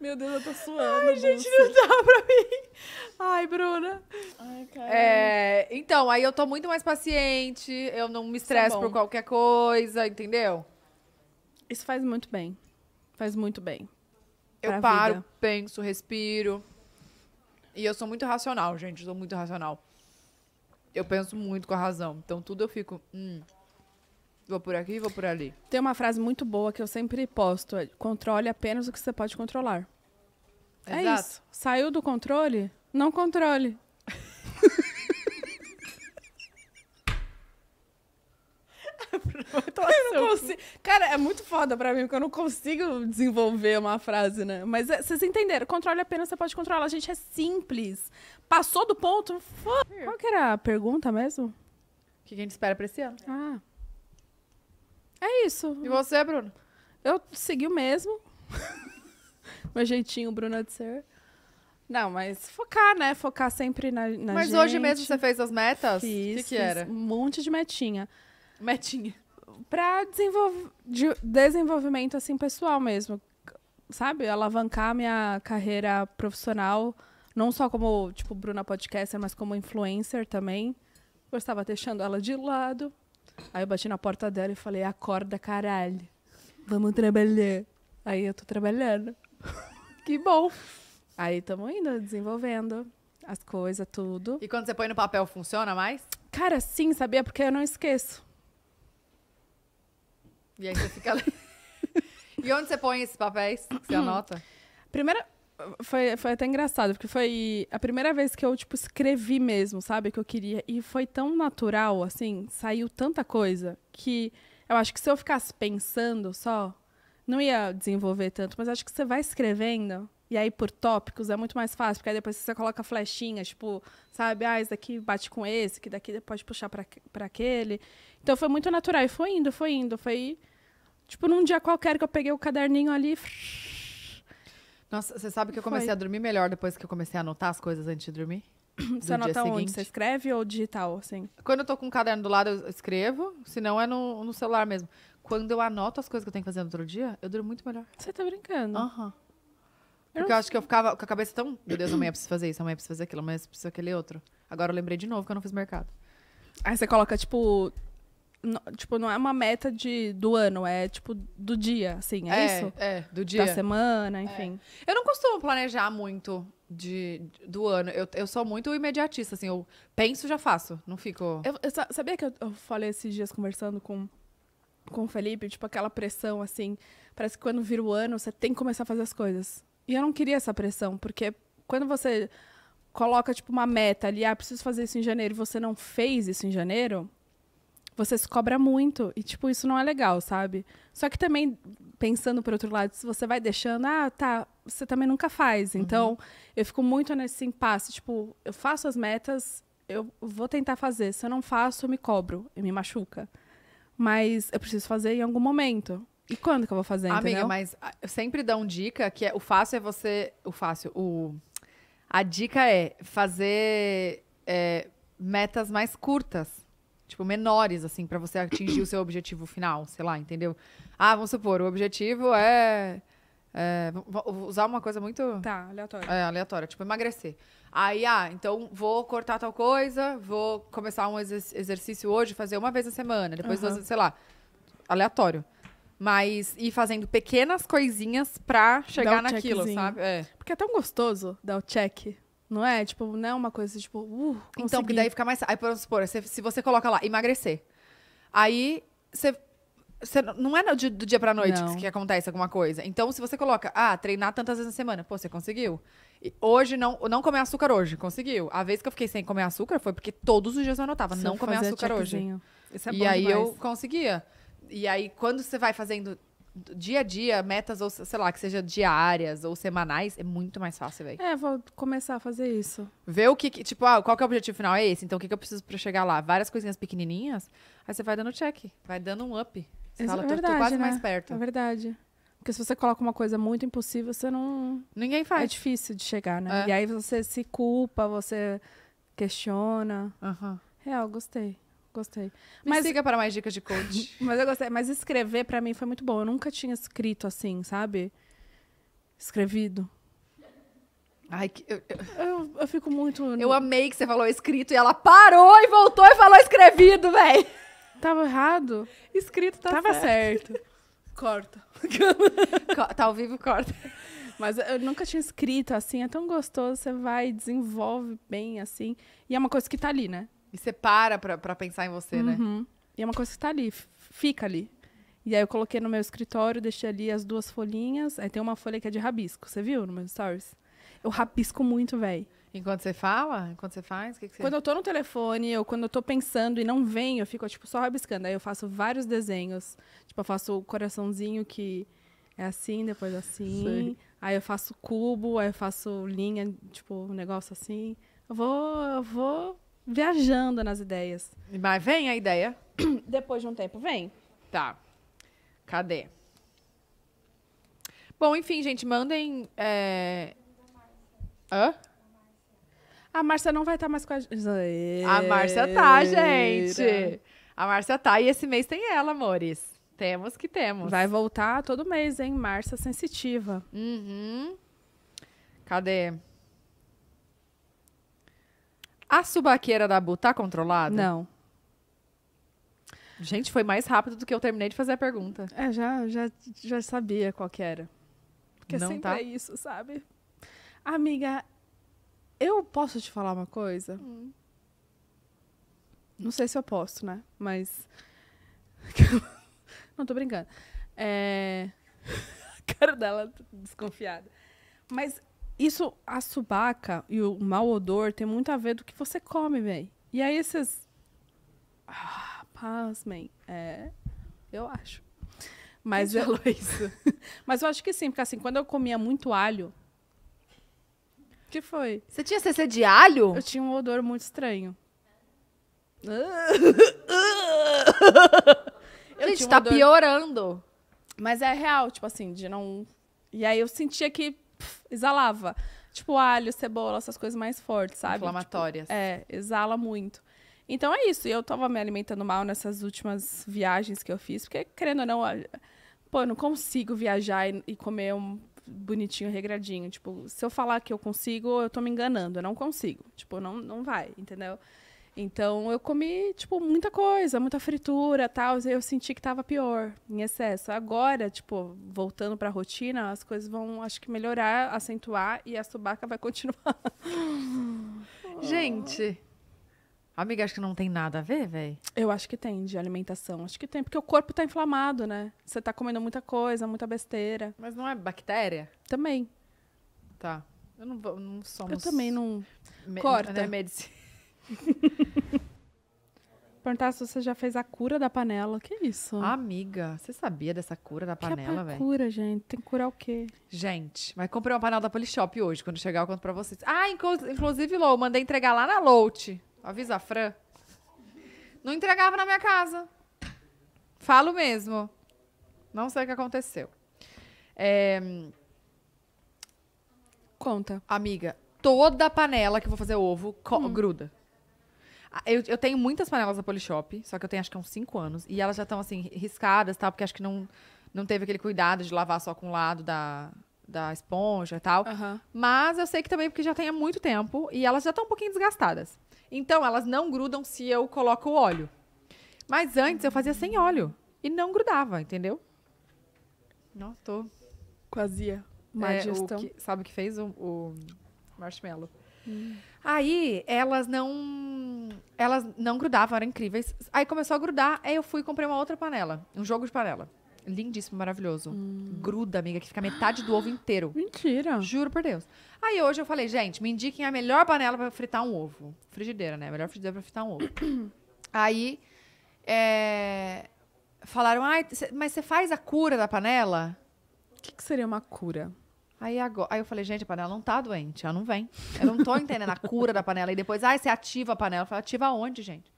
Meu Deus, eu tô suando. Ai, gente, não dá pra mim. Ai, Bruna. Ai, cara. É, então, aí eu tô muito mais paciente, eu não me é estresso tá por qualquer coisa, entendeu? Isso faz muito bem. Faz muito bem. Eu paro, vida. penso, respiro. E eu sou muito racional, gente. sou muito racional. Eu penso muito com a razão. Então tudo eu fico. Hum, vou por aqui, vou por ali. Tem uma frase muito boa que eu sempre posto: é, controle apenas o que você pode controlar. É Exato. É isso. Saiu do controle? Não controle. eu não consigo. Cara, é muito foda pra mim, porque eu não consigo desenvolver uma frase, né? Mas é, vocês entenderam, controle apenas você pode controlar. A gente é simples. Passou do ponto. Qual que era a pergunta mesmo? O que, a gente espera pra esse ano? Ah. É isso. E você, Bruno? Eu segui o mesmo. Meu jeitinho, Bruna de ser. Não, mas focar, né? Focar sempre na, na mas gente. Mas hoje mesmo você fez as metas? Fiz. O que, que era? Um monte de metinha. Metinha. Pra desenvolv de desenvolvimento, assim, pessoal mesmo. Sabe? Alavancar minha carreira profissional, não só como, tipo, Bruna Podcaster, mas como influencer também. Eu estava deixando ela de lado. Aí eu bati na porta dela e falei, acorda, caralho. Vamos trabalhar. Aí eu tô trabalhando. que bom. Aí estamos indo, desenvolvendo as coisas, tudo. E quando você põe no papel, funciona mais? Cara, sim, sabia? Porque eu não esqueço. E aí você fica e onde você põe esses papéis você anota? Primeira. Foi, foi até engraçado, porque foi a primeira vez que eu, tipo, escrevi mesmo, sabe? Que eu queria. E foi tão natural, assim, saiu tanta coisa que eu acho que se eu ficasse pensando só, não ia desenvolver tanto, mas acho que você vai escrevendo e aí, por tópicos, é muito mais fácil, porque aí depois você coloca flechinhas, tipo, sabe, ah, esse daqui bate com esse, que daqui pode puxar para aquele. Então foi muito natural. E foi indo, foi indo. Foi, tipo, num dia qualquer que eu peguei o caderninho ali. Nossa, você sabe que eu comecei foi. a dormir melhor depois que eu comecei a anotar as coisas antes de dormir? Você anota onde? Você escreve ou digital, assim? Quando eu tô com o um caderno do lado, eu escrevo. Se não, é no, no celular mesmo. Quando eu anoto as coisas que eu tenho que fazer no outro dia, eu durmo muito melhor. Você tá brincando? Aham. Uhum. Porque eu acho que eu ficava com a cabeça tão. Meu Deus, amanhã preciso fazer isso, amanhã preciso fazer aquilo, amanhã preciso aquele outro. Agora eu lembrei de novo que eu não fiz mercado. Aí você coloca, tipo. No, tipo, não é uma meta de, do ano, é tipo do dia, assim, é, é isso? É, do dia. Da semana, enfim. É. Eu não costumo planejar muito de, de, do ano. Eu, eu sou muito imediatista, assim, eu penso já faço, não fico. Eu, eu sabia que eu, eu falei esses dias conversando com com o Felipe, tipo, aquela pressão, assim. Parece que quando vira o ano, você tem que começar a fazer as coisas. E eu não queria essa pressão, porque quando você coloca, tipo, uma meta ali, ah, preciso fazer isso em janeiro, e você não fez isso em janeiro, você se cobra muito. E, tipo, isso não é legal, sabe? Só que também, pensando por outro lado, se você vai deixando, ah, tá, você também nunca faz. Uhum. Então, uhum. eu fico muito nesse impasse. Tipo, eu faço as metas, eu vou tentar fazer. Se eu não faço, eu me cobro, eu me machuca. Mas eu preciso fazer em algum momento. E quando que eu vou fazer, Amiga, entendeu? mas ah, sempre dão dica que é, o fácil é você... O fácil, o... A dica é fazer é, metas mais curtas. Tipo, menores, assim, para você atingir o seu objetivo final, sei lá, entendeu? Ah, vamos supor, o objetivo é... É, vou usar uma coisa muito. Tá, aleatória. É, aleatória, tipo emagrecer. Aí, ah, então vou cortar tal coisa, vou começar um exercício hoje, fazer uma vez na semana, depois uhum. duas, sei lá. Aleatório. Mas ir fazendo pequenas coisinhas pra chegar naquilo, sabe? É. Porque é tão gostoso dar o check. Não é? Tipo, não é uma coisa assim, tipo, uh, consegui. Então, porque daí fica mais. Aí, por supor, se, se você coloca lá, emagrecer. Aí, você. Você, não é do, do dia pra noite que, que, acontece alguma coisa. Então, se você coloca, ah, treinar tantas vezes na semana, pô, você conseguiu. E hoje, não, não comer açúcar hoje, conseguiu. A vez que eu fiquei sem comer açúcar foi porque todos os dias eu anotava, se não comer açúcar hoje. Isso é bom e demais. aí eu conseguia. E aí, quando você vai fazendo dia a dia, metas, ou sei lá, que seja diárias ou semanais, é muito mais fácil, velho. É, vou começar a fazer isso. Ver o que, que tipo, ah, qual que é o objetivo final? É esse, então o que, que eu preciso pra chegar lá? Várias coisinhas pequenininhas, aí você vai dando check, vai dando um up. Você fala, é verdade, tô, tô quase né? mais perto. É verdade. Porque se você coloca uma coisa muito impossível, você não... Ninguém faz. É difícil de chegar, né? É. E aí você se culpa, você questiona. Aham. Uhum. Real, gostei gostei. Mas Me para mais dicas de coach. mas eu gostei. Mas escrever para mim foi muito bom. Eu nunca tinha escrito assim, sabe? Escrevido. Ai, que, eu, eu, eu, fico muito. Eu amei que você falou escrito e ela parou e voltou e falou escrevido, velho. Tava errado? Escrito tá tava certo. certo. Corta. tá ao vivo, corta. Mas eu nunca tinha escrito assim, é tão gostoso, você vai, desenvolve bem assim. E é uma coisa que tá ali, né? E você para pra, pra pensar em você, né? uhum. né? E é uma coisa que tá ali, fica ali. E aí eu coloquei no meu escritório, deixei ali as duas folhinhas. Aí tem uma folha que é de rabisco, você viu no meu stories? Eu rabisco muito, velho. Enquanto você fala? Enquanto você faz? Que que você... Quando eu tô no telefone, ou quando eu tô pensando e não vem, eu fico, tipo, só rabiscando. Aí eu faço vários desenhos. Tipo, eu faço o coraçãozinho que é assim, depois assim. Sim. Aí eu faço cubo, aí eu faço linha, tipo, um negócio assim. Eu vou, eu vou viajando nas ideias. Mas vem a ideia. Depois de um tempo, vem. Tá. Cadê? Bom, enfim, gente, mandem. É... Hã? A Márcia não vai estar tá mais com a gente. A Márcia tá, gente. A Márcia tá e esse mês tem ela, amores. Temos que temos. Vai voltar todo mês, hein? Márcia sensitiva. Uhum. Cadê? A subaqueira da Bu tá controlada? Não. Gente, foi mais rápido do que eu terminei de fazer a pergunta. É, já, já, já sabia qual que era. Porque Não sempre tá. é isso, sabe? Amiga, eu posso te falar uma coisa? Hum. Não sei se eu posso, né? Mas. Não, tô brincando. É. A cara dela desconfiada. Mas isso, a subaca e o mau odor tem muito a ver do que você come, velho. E aí esses. Ah, pasmem. É. Eu acho. Mas Quem então. eu... isso. Mas eu acho que sim, porque assim, quando eu comia muito alho. O que foi? Você tinha CC de alho? Eu tinha um odor muito estranho. eu Gente, um tá odor... piorando. Mas é real, tipo assim, de não. E aí eu sentia que exalava. Tipo alho, cebola, essas coisas mais fortes, sabe? Inflamatórias. Tipo, é, exala muito. Então é isso. Eu tava me alimentando mal nessas últimas viagens que eu fiz, porque, querendo ou não, pô, eu não consigo viajar e, comer um bonitinho, regradinho. Tipo, se eu falar que eu consigo, eu tô me enganando. Eu não consigo. Tipo, não, não vai, entendeu? Então eu comi, tipo, muita coisa, muita fritura tal. Eu senti que tava pior, em excesso. Agora, tipo, voltando pra rotina, as coisas vão, acho que, melhorar, acentuar e a subaca vai continuar. Gente. Amiga, acho que não tem nada a ver, velho. Eu acho que tem, de alimentação. Acho que tem, porque o corpo tá inflamado, né? Você tá comendo muita coisa, muita besteira. Mas não é bactéria? Também. Tá. Eu não, não somos... Eu também não... Me... Corta. Não é medicina. perguntar se você já fez a cura da panela. Que isso? Amiga, você sabia dessa cura da é panela, velho? É cura, gente. Tem que curar o quê? Gente, mas comprei uma panela da Polishop hoje. Quando chegar, eu conto pra vocês. Ah, inclusive, Lou, mandei entregar lá na Lout. Avisa a Fran. Não entregava na minha casa. Falo mesmo. Não sei o que aconteceu. É... Conta. Amiga, toda panela que eu vou fazer ovo hum. gruda. Ah, eu, eu, tenho muitas panelas da Polishop, só que eu tenho acho que é uns 5 anos. E elas já estão, assim, riscadas, tal, Porque acho que não, não teve aquele cuidado de lavar só com o lado da, da esponja e tal. Uhum. Mas eu sei que também porque já tem há muito tempo e elas já estão um pouquinho desgastadas. Então, elas não grudam se eu coloco o óleo. Mas antes eu fazia sem óleo e não grudava, entendeu? Não, tô. Quase é, má é, o que, sabe o que fez o, o marshmallow? Hum. Aí elas não. Elas não grudavam, eram incríveis. Aí começou a grudar, aí eu fui e comprei uma outra panela. Um jogo de panela. Lindíssimo, maravilhoso. Hum. Gruda, amiga, que fica metade do ovo inteiro. Mentira. Juro por Deus. Aí hoje eu falei, gente, me indiquem a melhor panela para fritar um ovo. Frigideira, né? A melhor frigideira para fritar um ovo. Aí. É... Falaram, ah, mas você faz a cura da panela? O que, que seria uma cura? Aí, agora, aí eu falei, gente, a panela não tá doente, ela não vem. Eu não tô entendendo a cura da panela. E depois, ah, você ativa a panela. Eu falei, ativa onde, gente?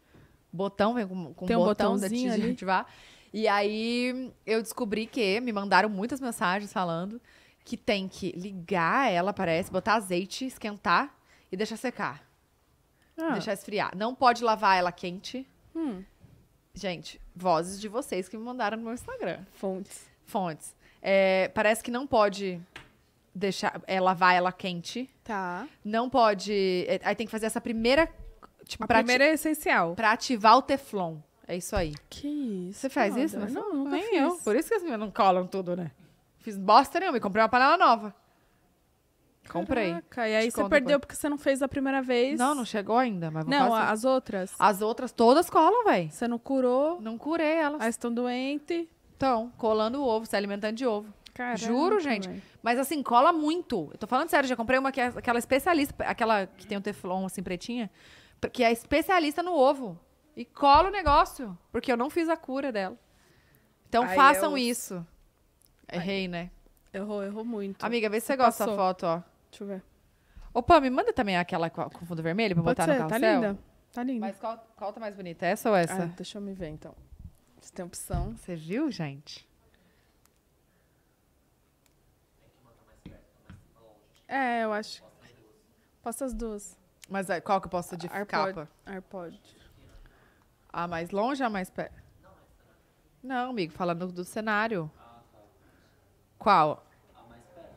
Botão, vem com, com Tem um botão da de ativar. E aí eu descobri que me mandaram muitas mensagens falando que tem que ligar ela, parece, botar azeite, esquentar e deixar secar. Ah. Deixar esfriar. Não pode lavar ela quente. Hum. Gente, vozes de vocês que me mandaram no meu Instagram. Fontes. Fontes. É, parece que não pode deixar é, lavar ela quente. Tá. Não pode. É, aí tem que fazer essa primeira. Tipo, a primeira é essencial. Pra ativar o Teflon. É isso aí. Que isso. Você faz isso? Não, não, não nem eu. Por isso que as meninas não colam tudo, né? Fiz bosta nenhuma e comprei uma panela nova. Comprei. Caraca, e aí Te você perdeu porque você não fez a primeira vez. Não, não chegou ainda, mas Não, fazer. as outras? As outras todas colam, velho. Você não curou? Não curei elas. Elas ah, estão doentes. Estão colando o ovo, se alimentando de ovo. Juro, gente. Mas assim, cola muito. Eu tô falando sério, já comprei uma que é aquela especialista, aquela que tem o teflon assim pretinha, que é especialista no ovo. E cola o negócio, porque eu não fiz a cura dela. Então façam eu... isso. Errei, é Ai. né? Errou, errou muito. Amiga, vê se você gosta da foto, ó. Deixa eu ver. Opa, me manda também aquela com fundo vermelho pra Pode botar ser, no tá carrossel. Tá linda. Tá linda. Mas qual, qual tá mais bonita? Essa ou essa? Ah, deixa eu me ver, então. Você tem opção. Você viu, gente? É, eu acho. Posso as duas. Mas é, qual que eu posso de AirPod, capa? AirPod. A mais longe ou a mais perto? Não, amigo, falando do cenário. Qual? A mais perto.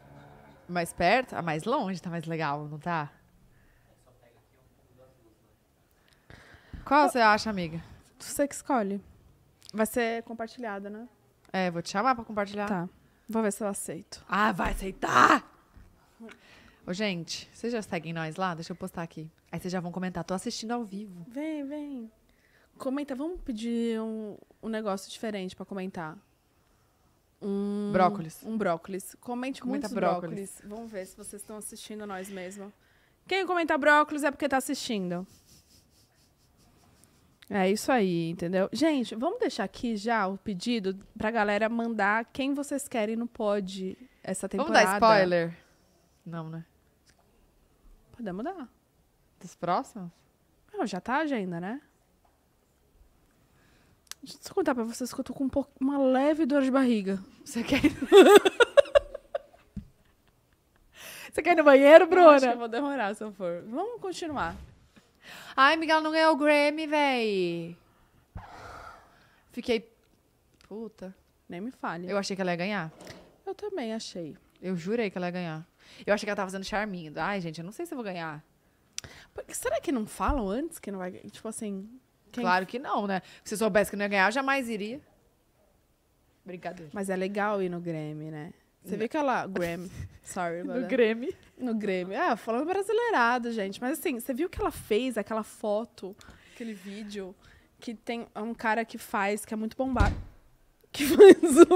Mais perto? A mais longe tá mais legal, não tá? Qual você acha, amiga? Você que escolhe. Vai ser compartilhada, né? É, vou te chamar pra compartilhar. Tá. Vou ver se eu aceito. Ah, vai aceitar! Ô, gente, vocês já seguem nós lá? Deixa eu postar aqui. Aí vocês já vão comentar. Tô assistindo ao vivo. Vem, vem. Comenta, vamos pedir um, um negócio diferente pra comentar. Um, brócolis. Um brócolis. Comente Comenta muitos brócolis. brócolis. Vamos ver se vocês estão assistindo nós mesmo. Quem comentar brócolis é porque tá assistindo. É isso aí, entendeu? Gente, vamos deixar aqui já o pedido pra galera mandar quem vocês querem no pod essa temporada. Vamos dar spoiler? Não, né? Podemos dar. Dos próximos? Não, já tá a agenda, né? Deixa eu contar pra vocês que eu tô com um pouco, uma leve dor de barriga. Você quer ir... Você quer ir no banheiro, Bruna? Eu, eu vou demorar se eu for. Vamos continuar. Ai, Miguel não ganhou o Grammy, véi. Fiquei. Puta. Nem me falha. Eu achei que ela ia ganhar. Eu também achei. Eu jurei que ela ia ganhar. Eu achei que ela tava fazendo charminho. Ai, gente, eu não sei se eu vou ganhar. Porque será que não falam antes que não vai ganhar? Tipo assim. Quem... Claro que não, né? Se soubesse que não ia ganhar, eu jamais iria. Brincadeira. Mas é legal ir no Grêmio, né? Você vê que ela. Grammy. Sorry, No Grêmio. No Grêmio. Ah, falando brasileirado, gente. Mas assim, você viu que ela fez aquela foto, aquele vídeo, que tem um cara que faz, que é muito bombado que faz o,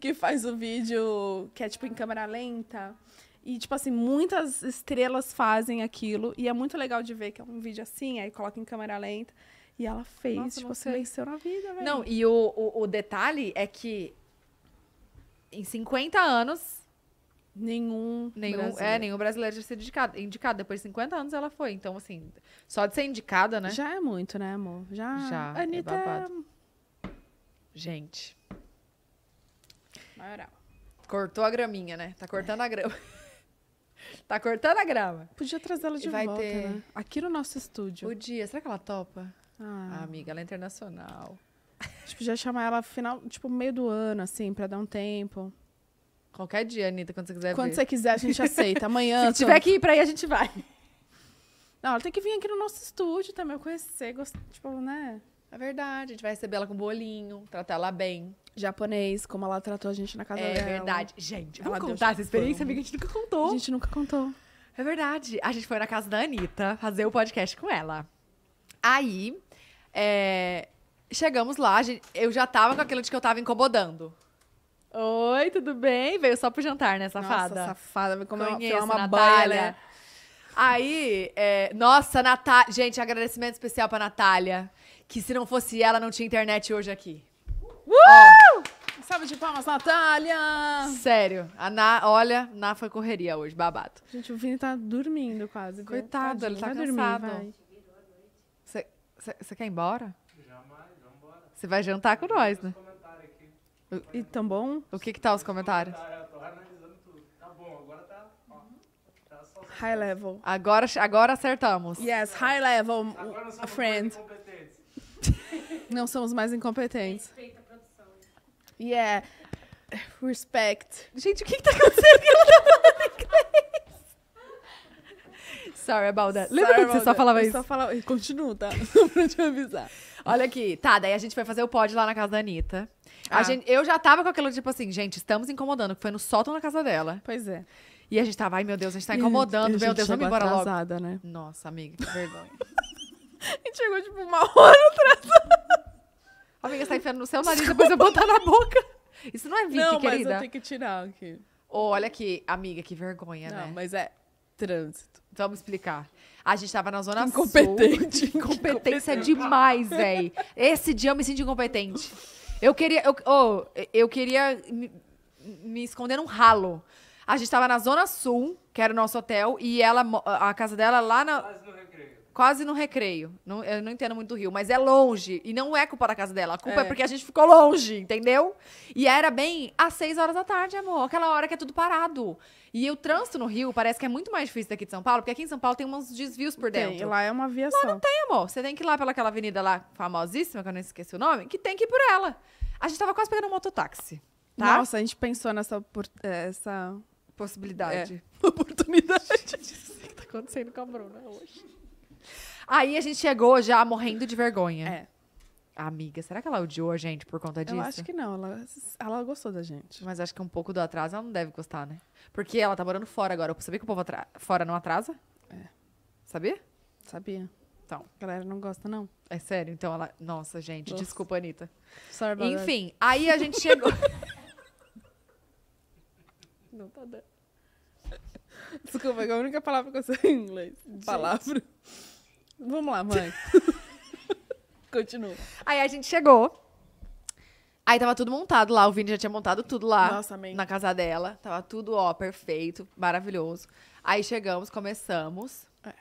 que faz o vídeo que é tipo em câmera lenta. E, tipo assim, muitas estrelas fazem aquilo. E é muito legal de ver que é um vídeo assim, aí coloca em câmera lenta. E ela fez, Nossa, tipo, você assim, venceu na vida, velho. Não, e o, o, o, detalhe é que em 50 anos. Nenhum. Nenhum, é, brasileiro. é, nenhum brasileiro já sido indicado, indicado. Depois de 50 anos ela foi. Então, assim, só de ser indicada, né? Já é muito, né, amor? Já. Já. Anitta é, é babado. Gente. Maioral. Cortou a graminha, né? Tá cortando a grama. tá cortando a grama. Podia trazer ela de Vai volta, ter... né? Aqui no nosso estúdio. O dia. Será que ela topa? Ah. ah. amiga, ela é internacional. A gente podia chamar ela final, tipo, meio do ano, assim, pra dar um tempo. Qualquer dia, Anitta, quando você quiser Quando você quiser, a gente aceita. Amanhã. Se tiver que ir pra aí, a gente vai. Não, ela tem que vir aqui no nosso estúdio também, eu conhecer, gost... tipo, né? É verdade, a gente vai receber ela com bolinho, tratar ela bem. Japonês, como ela tratou a gente na casa é dela. É verdade. Gente, vamos ela contar essa experiência, amiga? A gente nunca contou. A gente nunca contou. É verdade. A gente foi na casa da Anitta fazer o podcast com ela. Aí, é, chegamos lá, gente, eu já tava com aquilo de que eu tava incomodando. Oi, tudo bem? Veio só pro jantar, né, safada? Nossa, safada, me comeu Conheço, uma, uma Natália. Aí, é, nossa, Natália. Gente, agradecimento especial pra Natália que se não fosse ela, não tinha internet hoje aqui. Uh! Salve de palmas, Natália! sério, a Ná, olha, Ná foi correria hoje, babado. Gente, o Vini tá dormindo quase. Coitado, ele tá vai cansado. Você quer ir embora? Jamais, Você vai jantar com nós, né? Comentário aqui. E tão bom? O que que tá os comentários? eu tô tudo. Tá bom, agora tá. tá high level. Agora, agora acertamos. Yes, high level, Agora friend. Não somos mais incompetentes. Respeita a produção. Yeah. Respect. Gente, o que, que tá acontecendo que ela tá falando inglês? Sorry about that. Lembra Sorry você só falava isso? Só falava... Continua, tá? Só pra te avisar. Olha aqui. Tá, daí a gente foi fazer o pod lá na casa da Anitta. Ah. Gente, eu já tava com aquilo, tipo assim, gente, estamos incomodando, que foi no sótão na casa dela. Pois é. E a gente tava, ai meu Deus, a gente tá incomodando, gente meu Deus, vamos embora atrasada, logo. né? Nossa, amiga, que vergonha. a gente chegou tipo uma hora atrasada. Amiga, você tá enfiando no seu nariz, depois eu botar na boca. Isso não é Vicky, não, querida. Não, mas eu tenho que tirar aqui. Oh, olha aqui, amiga, que vergonha, não, né? Não, mas é trânsito. Vamos explicar. A gente tava na Zona incompetente. Sul. Incompetência é incompetente. demais, velho. Esse dia eu me senti incompetente. Eu queria. Eu, oh, eu queria me, me, esconder num ralo. A gente tava na Zona Sul, que era o nosso hotel, e ela, a casa dela lá na quase no recreio. Não, eu não entendo muito do Rio, mas é longe. E não é culpa da casa dela. A culpa é. é. porque a gente ficou longe, entendeu? E era bem às seis horas da tarde, amor. Aquela hora que é tudo parado. E o trânsito no Rio parece que é muito mais difícil daqui de São Paulo, porque aqui em São Paulo tem uns desvios por dentro. Tem, lá é uma via Lá não tem, amor. Você tem que ir lá pelaquela avenida lá, famosíssima, que eu não esqueci o nome, que tem que ir por ela. A gente tava quase pegando um mototáxi. Tá? Nossa, a gente pensou nessa, por, é, essa possibilidade. É. Oportunidade. Gente, o que tá acontecendo com a Bruna hoje? Aí a gente chegou já morrendo de vergonha. É. A amiga, será que ela odiou a gente por conta disso? Eu acho que não, ela, ela gostou da gente. Mas acho que um pouco do atraso ela não deve gostar, né? Porque ela tá morando fora agora. sabia que o povo atra... fora não atrasa? É. Sabia? Sabia. Então. A galera não gosta, não. É sério, então ela. Nossa, gente, Nossa. desculpa, Anitta. Sorry, Enfim, that. aí a gente chegou. não tá dando. Desculpa, é a única palavra que eu sei em inglês. Palavra. Vamos lá, vai. Continua. Aí a gente chegou. Aí tava tudo montado lá, o Vini já tinha montado tudo lá. Nossa, amém. Na casa dela. Tava tudo, ó, perfeito, maravilhoso. Aí chegamos, começamos. É.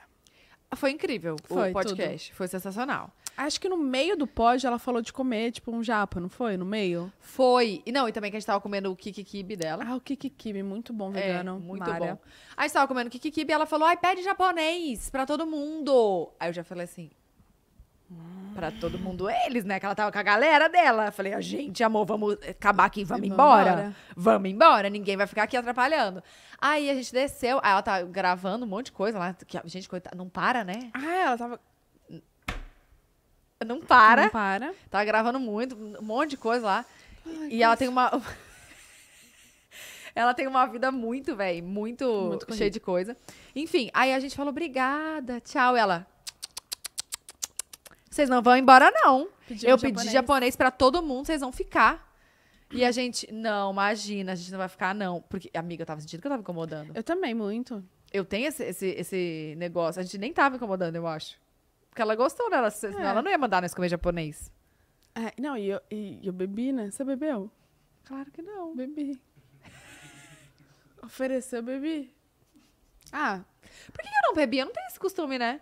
Foi incrível Foi o podcast. Tudo. Foi sensacional. Acho que no meio do pós ela falou de comer, tipo, um japa, não foi? No meio? Foi. E não, e também que a gente tava comendo o kikikibe dela. Ah, o kikikibe, muito bom, é, vegano. É, muito Mária. bom. Aí a gente tava comendo kikikibe e ela falou, ai, pede japonês pra todo mundo. Aí eu já falei assim... Hum, pra todo mundo, eles, né? Que ela tava com a galera dela. Eu falei, a ah, gente, amor, vamos acabar aqui, vamos, embora. Vamos embora, ninguém vai ficar aqui atrapalhando. Aí a gente desceu, aí ela tava gravando um monte de coisa lá. Que, a gente, coitada, não para, né? Ah, ela tava não para. Não para. Tá gravando muito, um monte de coisa lá. Ai, e ela tem uma. ela tem uma vida muito, velho, muito, muito cheia de coisa. Enfim, aí a gente falou, obrigada, tchau. Ela. Vocês não vão embora, não. Pediu eu pedi japonês, japonês para todo mundo, vocês vão ficar. E a gente, não, imagina, a gente não vai ficar, não. Porque, amiga, eu tava sentindo que eu tava incomodando. Eu também, muito. Eu tenho esse, esse, esse negócio. A gente nem tava incomodando, eu acho. Porque ela gostou, né? Ela, é. ela não ia mandar nós comer japonês. É, não, e eu, e eu bebi, né? Você bebeu? Claro que não. Bebi. Ofereceu, bebi. Ah. Por que eu não bebi? Eu não tenho esse costume, né?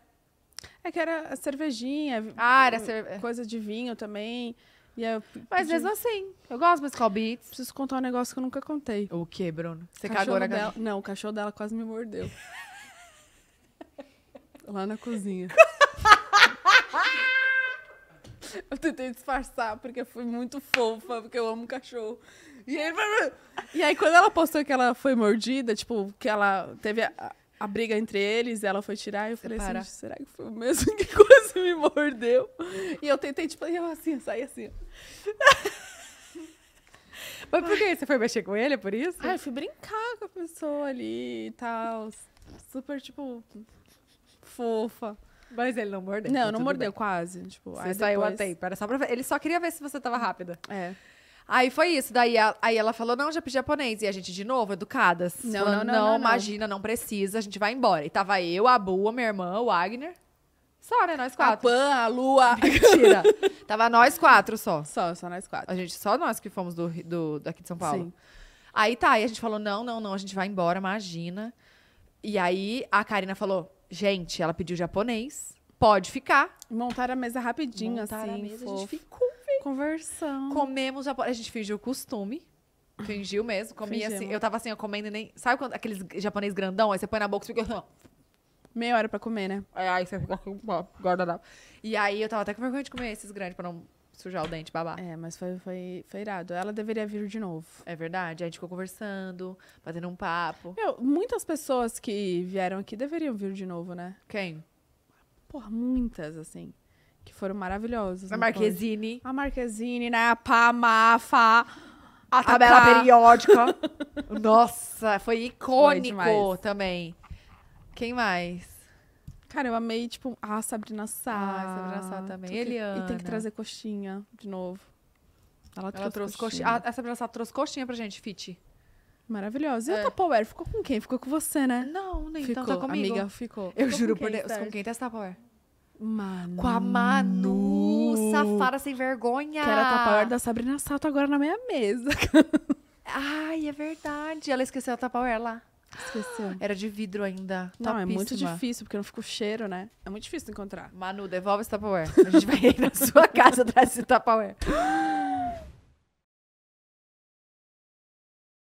É que era cervejinha. Ah, era cerve... Coisa de vinho também. E eu Mas pedi... mesmo assim, eu gosto de Skull Beats. Preciso contar um negócio que eu nunca contei. O que, Bruno? Você cagou na dela... Não, o cachorro dela quase me mordeu. Lá na cozinha. Eu tentei disfarçar porque foi fui muito fofa, porque eu amo cachorro. E aí, e aí quando ela postou que ela foi mordida, tipo, que ela teve a, a briga entre eles, ela foi tirar, eu Separa. falei assim, será que foi o mesmo que quase me mordeu? E eu tentei, tipo, e ela assim, saí assim. Mas por que você foi mexer com ele, é por isso? Ah, eu fui brincar com a pessoa ali e tal. Super, tipo, fofa. Mas ele não mordeu. Não, então não mordeu bem. quase. Tipo, você saiu depois... a tempo. Era só pra ver. Ele só queria ver se você tava rápida. É. Aí foi isso. Daí a, aí ela falou: não, já pedi japonês. E a gente, de novo, educadas. Não, não, não, não, não, imagina, não precisa, a gente vai embora. E tava eu, a Bua, minha irmã, o Wagner Só, né? Nós quatro. A Pan, a Lua. Mentira. tava nós quatro só. Só, só nós quatro. A gente, só nós que fomos do, do, daqui de São Paulo. Sim. Aí tá, aí a gente falou: não, não, não, a gente vai embora, imagina. E aí a Karina falou: Gente, ela pediu japonês. Pode ficar. Montaram a mesa rapidinho, Montaram assim. A mesa, fofo. a gente ficou conversando. Comemos japonês. A gente fingiu o costume. Fingiu mesmo. Comia assim, Fingimos. assim. Eu tava assim, eu comendo e nem. Sabe quando, aqueles japonês grandão? Aí você põe na boca e fica. Assim, Meia hora pra comer, né? É, aí, você fica assim, guardadão. E aí eu tava até com vergonha de comer esses grandes pra não sujar o dente, babar. É, mas foi, foi, foi irado. Ela deveria vir de novo. É verdade. A gente ficou conversando, batendo um papo. Meu, muitas pessoas que vieram aqui deveriam vir de novo, né? Quem? Porra, muitas, assim. Que foram maravilhosas. A Marquezine. Pode. A Marquezine, né? A Pamafa. A tabela a periódica. Nossa, foi icônico foi também. Quem mais? Cara, eu amei, tipo, a ah, Sabrina Sá. Ah, Sabrina Sá também. Eliana. E tem que trazer coxinha de novo. Ela, Ela trouxe, trouxe, coxinha. coxinha. A, ah, a Sabrina Sá trouxe coxinha pra gente, Fit. Maravilhosa. E é. o Tupperware ficou com quem? Ficou com você, né? Não, nem então tá ficou. tanto comigo. Amiga, ficou. Eu ficou juro por Deus. Com quem tá essa Tupperware? Manu. Com a Manu, safara sem vergonha. Que era a Tupperware da Sabrina Sato agora na minha mesa. Ai, é verdade. Ela esqueceu a Tupperware lá. Esqueceu. Era de vidro ainda. Não, Topíssima. é muito difícil, porque não fica o cheiro, né? É muito difícil encontrar. Manu, devolve esse Tupperware. A gente vai ir na sua casa atrás desse Tupperware.